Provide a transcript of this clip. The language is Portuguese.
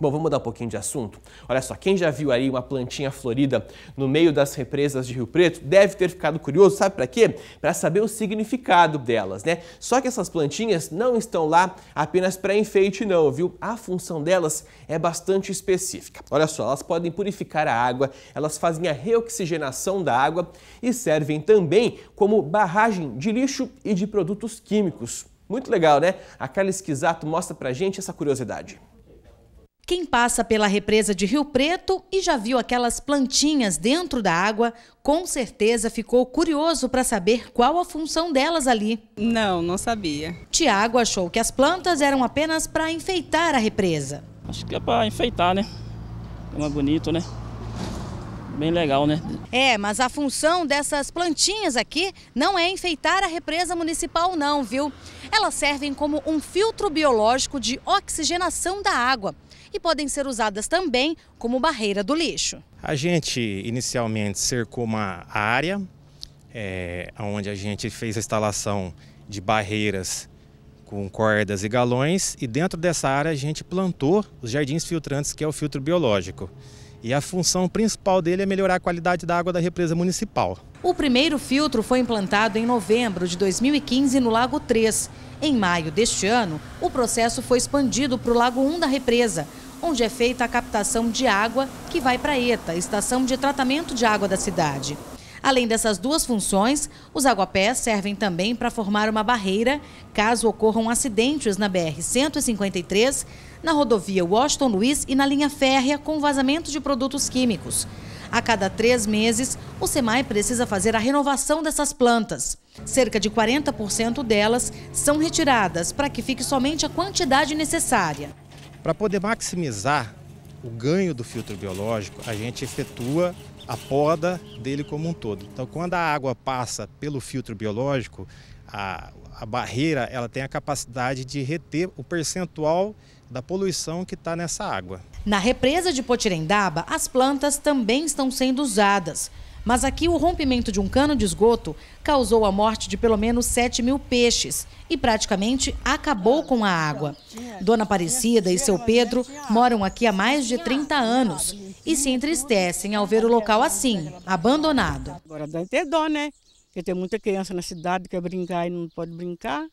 Bom, vamos mudar um pouquinho de assunto. Olha só, quem já viu aí uma plantinha florida no meio das represas de Rio Preto deve ter ficado curioso, sabe para quê? Para saber o significado delas, né? Só que essas plantinhas não estão lá apenas para enfeite não, viu? A função delas é bastante específica. Olha só, elas podem purificar a água, elas fazem a reoxigenação da água e servem também como barragem de lixo e de produtos químicos. Muito legal, né? A Carla Esquisato mostra pra gente essa curiosidade. Quem passa pela represa de Rio Preto e já viu aquelas plantinhas dentro da água, com certeza ficou curioso para saber qual a função delas ali. Não, não sabia. Tiago achou que as plantas eram apenas para enfeitar a represa. Acho que é para enfeitar, né? É uma bonito, né? Bem legal, né? É, mas a função dessas plantinhas aqui não é enfeitar a represa municipal não, viu? Elas servem como um filtro biológico de oxigenação da água e podem ser usadas também como barreira do lixo. A gente inicialmente cercou uma área é, onde a gente fez a instalação de barreiras com cordas e galões e dentro dessa área a gente plantou os jardins filtrantes, que é o filtro biológico. E a função principal dele é melhorar a qualidade da água da represa municipal. O primeiro filtro foi implantado em novembro de 2015 no Lago 3. Em maio deste ano, o processo foi expandido para o Lago 1 da represa, onde é feita a captação de água que vai para a ETA, Estação de Tratamento de Água da cidade. Além dessas duas funções, os aguapés servem também para formar uma barreira caso ocorram acidentes na BR-153, na rodovia Washington Luiz e na linha férrea com vazamento de produtos químicos. A cada três meses, o SEMAI precisa fazer a renovação dessas plantas. Cerca de 40% delas são retiradas para que fique somente a quantidade necessária. Para poder maximizar o ganho do filtro biológico, a gente efetua a poda dele como um todo. Então, quando a água passa pelo filtro biológico, a, a barreira ela tem a capacidade de reter o percentual da poluição que está nessa água. Na represa de Potirendaba, as plantas também estão sendo usadas. Mas aqui o rompimento de um cano de esgoto causou a morte de pelo menos 7 mil peixes e praticamente acabou com a água. Dona Aparecida e seu Pedro moram aqui há mais de 30 anos e se entristecem ao ver o local assim, abandonado. Agora dá até dó, né? Porque tem muita criança na cidade que quer brincar e não pode brincar.